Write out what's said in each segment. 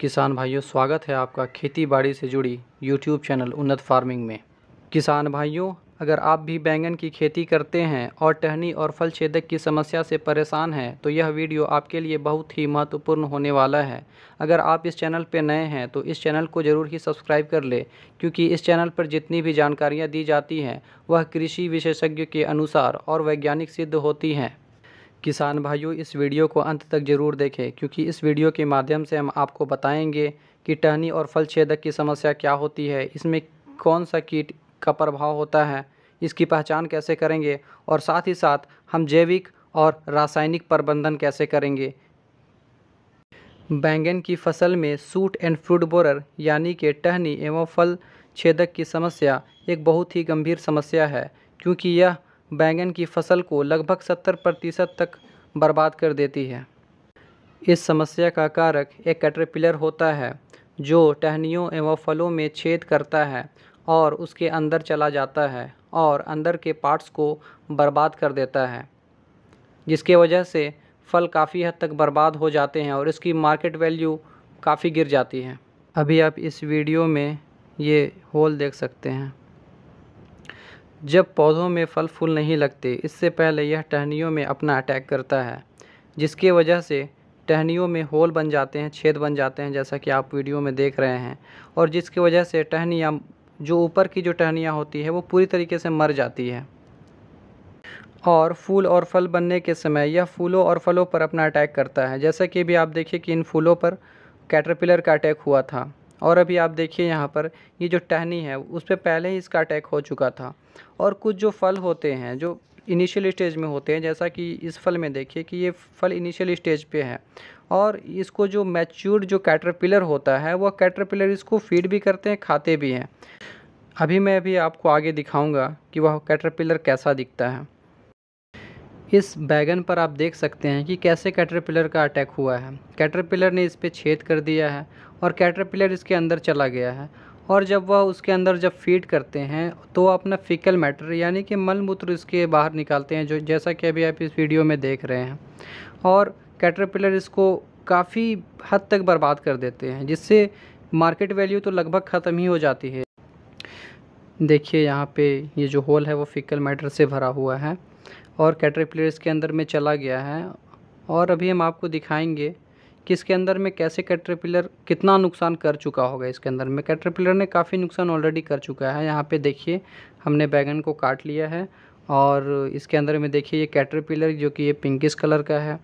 किसान भाइयों स्वागत है आपका खेती बाड़ी से जुड़ी यूट्यूब चैनल उन्नत फार्मिंग में किसान भाइयों अगर आप भी बैंगन की खेती करते हैं और टहनी और फल छेदक की समस्या से परेशान हैं तो यह वीडियो आपके लिए बहुत ही महत्वपूर्ण होने वाला है अगर आप इस चैनल पर नए हैं तो इस चैनल को ज़रूर ही सब्सक्राइब कर लें क्योंकि इस चैनल पर जितनी भी जानकारियाँ दी जाती हैं वह कृषि विशेषज्ञ के अनुसार और वैज्ञानिक सिद्ध होती हैं किसान भाइयों इस वीडियो को अंत तक ज़रूर देखें क्योंकि इस वीडियो के माध्यम से हम आपको बताएंगे कि टहनी और फल छेदक की समस्या क्या होती है इसमें कौन सा कीट का प्रभाव होता है इसकी पहचान कैसे करेंगे और साथ ही साथ हम जैविक और रासायनिक प्रबंधन कैसे करेंगे बैंगन की फसल में सूट एंड फ्रूट बोरर यानी कि टहनी एवं फल छेदक की समस्या एक बहुत ही गंभीर समस्या है क्योंकि यह बैंगन की फसल को लगभग 70 प्रतिशत तक बर्बाद कर देती है इस समस्या का कारक एक कैटरपिलर होता है जो टहनियों एवं फलों में छेद करता है और उसके अंदर चला जाता है और अंदर के पार्ट्स को बर्बाद कर देता है जिसके वजह से फल काफ़ी हद तक बर्बाद हो जाते हैं और इसकी मार्केट वैल्यू काफ़ी गिर जाती है अभी आप इस वीडियो में ये होल देख सकते हैं जब पौधों में फल फूल नहीं लगते इससे पहले यह टहनियों में अपना अटैक करता है जिसकी वजह से टहनियों में होल बन जाते हैं छेद बन जाते हैं जैसा कि आप वीडियो में देख रहे हैं और जिसकी वजह से टहनियाँ जो ऊपर की जो टहनियाँ होती है वो पूरी तरीके से मर जाती है और फूल और फल बनने के समय यह फूलों और फलों पर अपना अटैक करता है जैसा कि अभी आप देखिए कि इन फूलों पर कैटरपिलर का अटैक हुआ था और अभी आप देखिए यहाँ पर ये जो टहनी है उस पर पहले ही इसका अटैक हो चुका था और कुछ जो फल होते हैं जो इनिशियल स्टेज में होते हैं जैसा कि इस फल में देखिए कि ये फल इनिशियल स्टेज पे है और इसको जो मैच्योर्ड जो कैटरपिलर होता है वह कैटरपिलर इसको फीड भी करते हैं खाते भी हैं अभी मैं अभी आपको आगे दिखाऊंगा कि वह कैटरपिलर कैसा दिखता है इस बैगन पर आप देख सकते हैं कि कैसे कैटरपिलर का अटैक हुआ है कैटरपिलर ने इस पर छेद कर दिया है और कैटरपिलर इसके अंदर चला गया है और जब वह उसके अंदर जब फीड करते हैं तो अपना फिकल मैटर यानी कि मल मूत्र इसके बाहर निकालते हैं जो जैसा कि अभी आप इस वीडियो में देख रहे हैं और कैटरपिलर इसको काफ़ी हद तक बर्बाद कर देते हैं जिससे मार्केट वैल्यू तो लगभग ख़त्म ही हो जाती है देखिए यहाँ पे ये जो होल है वो फिकल मैटर से भरा हुआ है और कैटरपिलर इसके अंदर में चला गया है और अभी हम आपको दिखाएंगे कि इसके अंदर में कैसे कैटरपिलर कितना नुकसान कर चुका होगा इसके अंदर में कैटरपिलर ने काफ़ी नुकसान ऑलरेडी कर चुका है यहाँ पे देखिए हमने बैगन को काट लिया है और इसके अंदर में देखिए ये कैटरपिलर जो कि ये पिंकिस कलर का है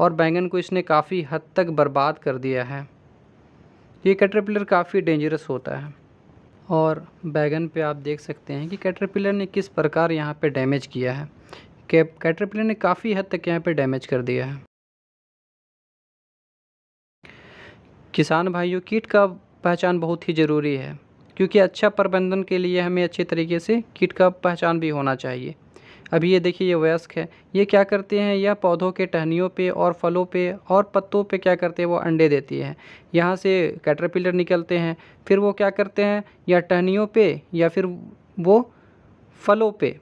और बैंगन को इसने काफ़ी हद तक बर्बाद कर दिया है ये कैटरपिलर काफ़ी डेंजरस होता है और बैगन पे आप देख सकते हैं कि कैटरपिलर ने किस प्रकार यहाँ पे डैमेज किया है कैटरपिलर ने काफ़ी हद तक यहाँ पे डैमेज कर दिया है किसान भाइयों कीट का पहचान बहुत ही ज़रूरी है क्योंकि अच्छा प्रबंधन के लिए हमें अच्छे तरीके से कीट का पहचान भी होना चाहिए अभी ये देखिए ये वयस्क है ये क्या करते हैं यह पौधों के टहनियों पे और फलों पे और पत्तों पे क्या करते हैं वो अंडे देती हैं यहाँ से कैटरपिलर निकलते हैं फिर वो क्या करते हैं या टहनियों पे या फिर वो फलों पे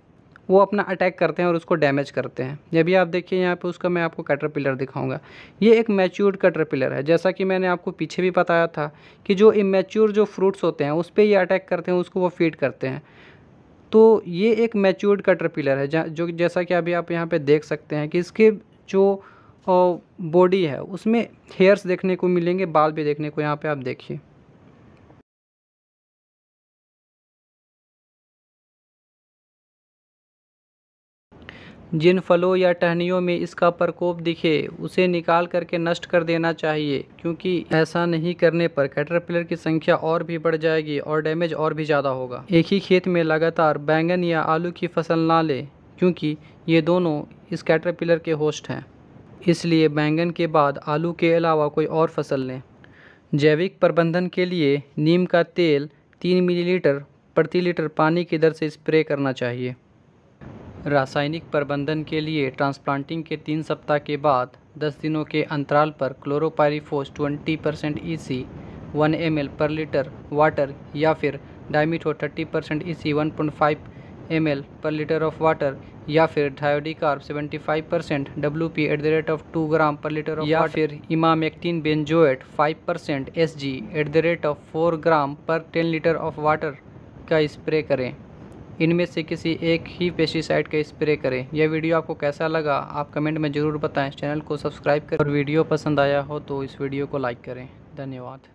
वो अपना अटैक करते हैं और उसको डैमेज करते हैं ये भी आप देखिए यहाँ पे उसका मैं आपको कटर पिलर दिखाऊंगा ये एक मैच्योर्ड कटर पिलर है जैसा कि मैंने आपको पीछे भी बताया था कि जो इमेच्योर जो फ्रूट्स होते हैं उस पर ये अटैक करते हैं उसको वो फीड करते हैं तो ये एक मैच्योर्ड कटर पिलर है जो जैसा कि अभी आप यहाँ पर देख सकते हैं कि इसके जो बॉडी है उसमें हेयर्स देखने को मिलेंगे बाल भी देखने को यहाँ पर आप देखिए जिन फलों या टहनियों में इसका प्रकोप दिखे उसे निकाल करके नष्ट कर देना चाहिए क्योंकि ऐसा नहीं करने पर कैटरपिलर की संख्या और भी बढ़ जाएगी और डैमेज और भी ज़्यादा होगा एक ही खेत में लगातार बैंगन या आलू की फसल ना लें क्योंकि ये दोनों इस कैटरपिलर के होस्ट हैं इसलिए बैंगन के बाद आलू के अलावा कोई और फसल लें जैविक प्रबंधन के लिए नीम का तेल तीन मिलीलीटर प्रति लीटर पानी की दर से स्प्रे करना चाहिए रासायनिक प्रबंधन के लिए ट्रांसप्लांटिंग के तीन सप्ताह के बाद दस दिनों के अंतराल पर chlorpyrifos 20 percent E e C one M L per litre water या फिर dimethoate 30 percent E e C one point five M L per litre of water या फिर seventy 75 percent W P at the rate of two gram per litre या या फिर emamectin benzoate 5 percent S G at the rate of four gram per ten litre of water का spray करें इनमें से किसी एक ही पेस्टिसाइड का स्प्रे करें यह वीडियो आपको कैसा लगा आप कमेंट में ज़रूर बताएं चैनल को सब्सक्राइब करें और वीडियो पसंद आया हो तो इस वीडियो को लाइक करें धन्यवाद